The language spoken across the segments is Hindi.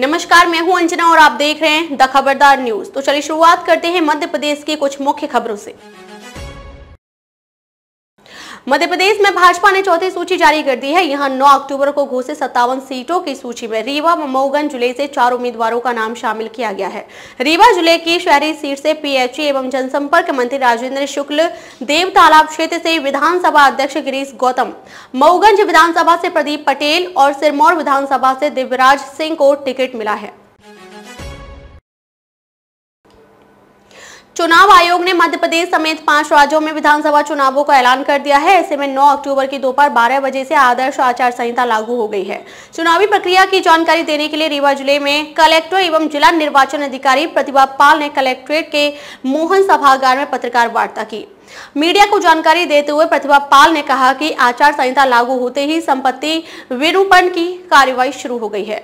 नमस्कार मैं हूं अंजना और आप देख रहे हैं द खबरदार न्यूज तो चलिए शुरुआत करते हैं मध्य प्रदेश की कुछ मुख्य खबरों से मध्य प्रदेश में भाजपा ने चौथी सूची जारी कर दी है यहां 9 अक्टूबर को घोषित सत्तावन सीटों की सूची में रीवा व मऊगंज जिले से चार उम्मीदवारों का नाम शामिल किया गया है रीवा जिले की शहरी सीट से पीएचई एवं जनसंपर्क मंत्री राजेंद्र शुक्ल देवतालाब क्षेत्र से विधानसभा अध्यक्ष गिरीश गौतम मऊगंज विधानसभा से प्रदीप पटेल और सिरमौर विधानसभा से दिव्यराज सिंह को टिकट मिला है चुनाव आयोग ने मध्य प्रदेश समेत पांच राज्यों में विधानसभा चुनावों का ऐलान कर दिया है ऐसे में 9 अक्टूबर की दोपहर 12 बजे से आदर्श आचार संहिता लागू हो गई है चुनावी प्रक्रिया की जानकारी देने के लिए रीवा जिले में कलेक्टर एवं जिला निर्वाचन अधिकारी प्रतिभा पाल ने कलेक्ट्रेट के मोहन सभागार में पत्रकार वार्ता की मीडिया को जानकारी देते हुए प्रतिभा पाल ने कहा कि आचार संहिता लागू होते ही संपत्ति विरूपण की कार्यवाही शुरू हो गई है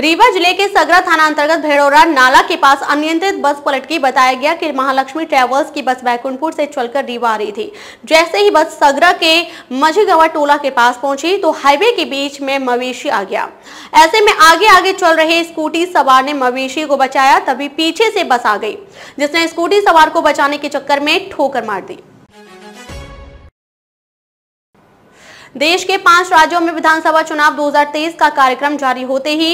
रीवा जिले के सगरा थाना अंतर्गत भेड़ोरा नाला के पास अनियंत्रित बस पलट गई बताया गया कि महालक्ष्मी ट्रेवल्स की बस बैकुंठपुर से चलकर रीवा आ रही थी जैसे ही बस सगरा के मझीगवा टोला के पास पहुंची तो हाईवे के बीच में मवेशी आ गया ऐसे में आगे आगे चल रहे स्कूटी सवार ने मवेशी को बचाया तभी पीछे से बस आ गई जिसने स्कूटी सवार को बचाने के चक्कर में ठोकर मार दी देश के पांच राज्यों में विधानसभा चुनाव 2023 का कार्यक्रम जारी होते ही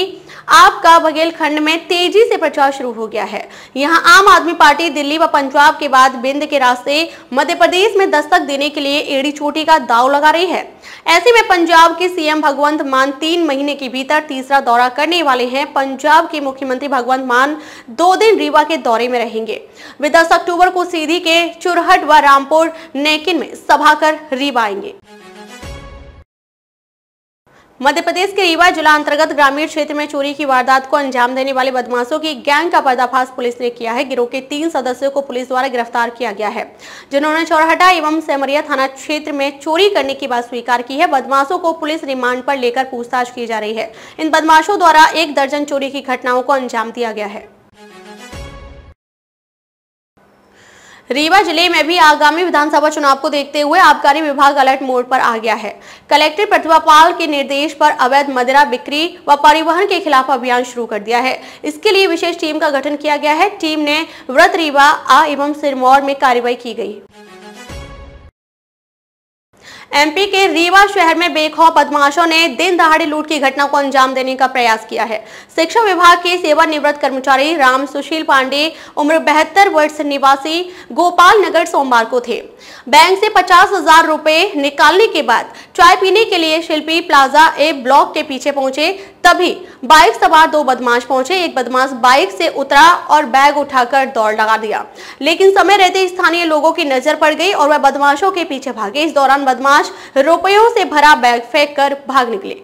आपका बघेलखंड में तेजी से प्रचार शुरू हो गया है यहां आम आदमी पार्टी दिल्ली व पंजाब के बाद बिंद के रास्ते मध्य प्रदेश में दस्तक देने के लिए एड़ी चोटी का दाव लगा रही है ऐसे में पंजाब के सीएम भगवंत मान तीन महीने के भीतर तीसरा दौरा करने वाले हैं पंजाब के मुख्यमंत्री भगवंत मान दो दिन रीवा के दौरे में रहेंगे वे दस अक्टूबर को सीधी के चुरहट व रामपुर नेकिन में सभा कर रीवा आएंगे मध्य प्रदेश के रीवा जिला अंतर्गत ग्रामीण क्षेत्र में चोरी की वारदात को अंजाम देने वाले बदमाशों की गैंग का पर्दाफाश पुलिस ने किया है गिरोह के तीन सदस्यों को पुलिस द्वारा गिरफ्तार किया गया है जिन्होंने चौराहटा एवं सेमरिया थाना क्षेत्र में चोरी करने की बात स्वीकार की है बदमाशों को पुलिस रिमांड पर लेकर पूछताछ की जा रही है इन बदमाशों द्वारा एक दर्जन चोरी की घटनाओं को अंजाम दिया गया है रीवा जिले में भी आगामी विधानसभा चुनाव को देखते हुए आबकारी विभाग अलर्ट मोड पर आ गया है कलेक्टर प्रतिभा पाल के निर्देश पर अवैध मदिरा बिक्री व परिवहन के खिलाफ अभियान शुरू कर दिया है इसके लिए विशेष टीम का गठन किया गया है टीम ने व्रत रीवा आ एवं सिरमौर में कार्रवाई की गई एमपी के रीवा शहर में बेखौफ बदमाशों ने दिन दहाड़े लूट की घटना को अंजाम देने का प्रयास किया है शिक्षा विभाग के सेवानिवृत्त कर्मचारी राम सुशील पांडे उम्र बहत्तर वर्ष निवासी गोपाल नगर सोमवार को थे बैंक से पचास हजार रूपए निकालने के बाद चाय पीने के लिए शिल्पी प्लाजा ए ब्लॉक के पीछे पहुंचे तभी बाइक सवार दो बदमाश पहुंचे एक बदमाश बाइक से उतरा और बैग उठाकर दौड़ लगा दिया लेकिन समय रहते स्थानीय लोगों की नजर पड़ गई और वह बदमाशों के पीछे भागे इस दौरान बदमाश पांच रुपयों से भरा बैग फेंक कर भाग निकले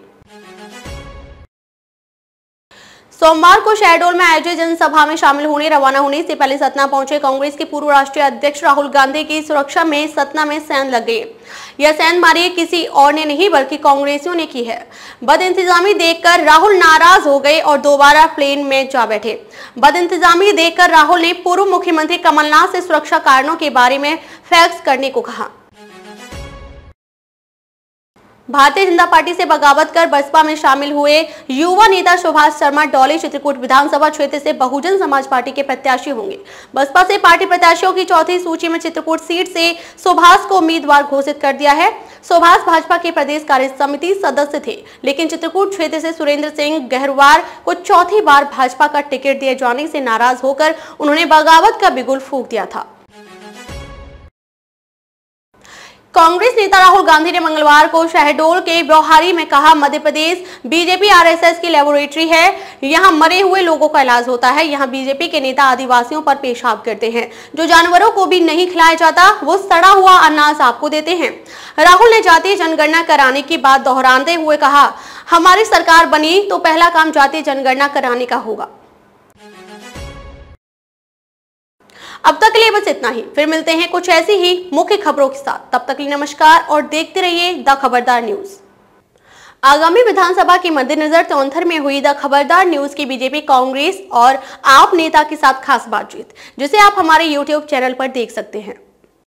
सोमवार को शहडोल में आयोजित जनसभा में शामिल होने रवाना होने से पहले सतना पहुंचे कांग्रेस के पूर्व राष्ट्रीय अध्यक्ष राहुल गांधी की सुरक्षा में सतना में सैन लग गए यह सैन मारी किसी और ने नहीं बल्कि कांग्रेसियों ने की है बद इंतजामी देखकर राहुल नाराज हो गए और दोबारा प्लेन में जा बैठे बद इंतजामी देखकर राहुल ने पूर्व मुख्यमंत्री कमलनाथ से सुरक्षा कारणों के बारे में फैक्स करने को कहा भारतीय जनता पार्टी से बगावत कर बसपा में शामिल हुए युवा नेता सुभाष शर्मा डॉली चित्रकूट विधानसभा क्षेत्र से बहुजन समाज पार्टी के प्रत्याशी होंगे बसपा से पार्टी प्रत्याशियों की चौथी सूची में चित्रकूट सीट से सुभाष को उम्मीदवार घोषित कर दिया है सुभाष भाजपा के प्रदेश कार्य समिति सदस्य थे लेकिन चित्रकूट क्षेत्र से सुरेंद्र सिंह गहरवार को चौथी बार भाजपा का टिकट दिए जाने से नाराज होकर उन्होंने बगावत का बिगुल फूक दिया था कांग्रेस नेता राहुल गांधी ने मंगलवार को शहडोल के ब्योहारी में कहा मध्य प्रदेश बीजेपी आरएसएस की लेबोरेटरी है यहां मरे हुए लोगों का इलाज होता है यहां बीजेपी के नेता आदिवासियों पर पेशाब करते हैं जो जानवरों को भी नहीं खिलाया जाता वो सड़ा हुआ अनाज आपको देते हैं राहुल ने जातीय जनगणना कराने की बात दोहराते हुए कहा हमारी सरकार बनी तो पहला काम जातीय जनगणना कराने का होगा अब तक के लिए बस इतना ही फिर मिलते हैं कुछ ऐसी ही मुख्य खबरों के साथ तब तक लिए नमस्कार और देखते रहिए द खबरदार न्यूज आगामी विधानसभा के मद्देनजर चौंथर में हुई द खबरदार न्यूज की बीजेपी कांग्रेस और आप नेता के साथ खास बातचीत जिसे आप हमारे यूट्यूब चैनल पर देख सकते हैं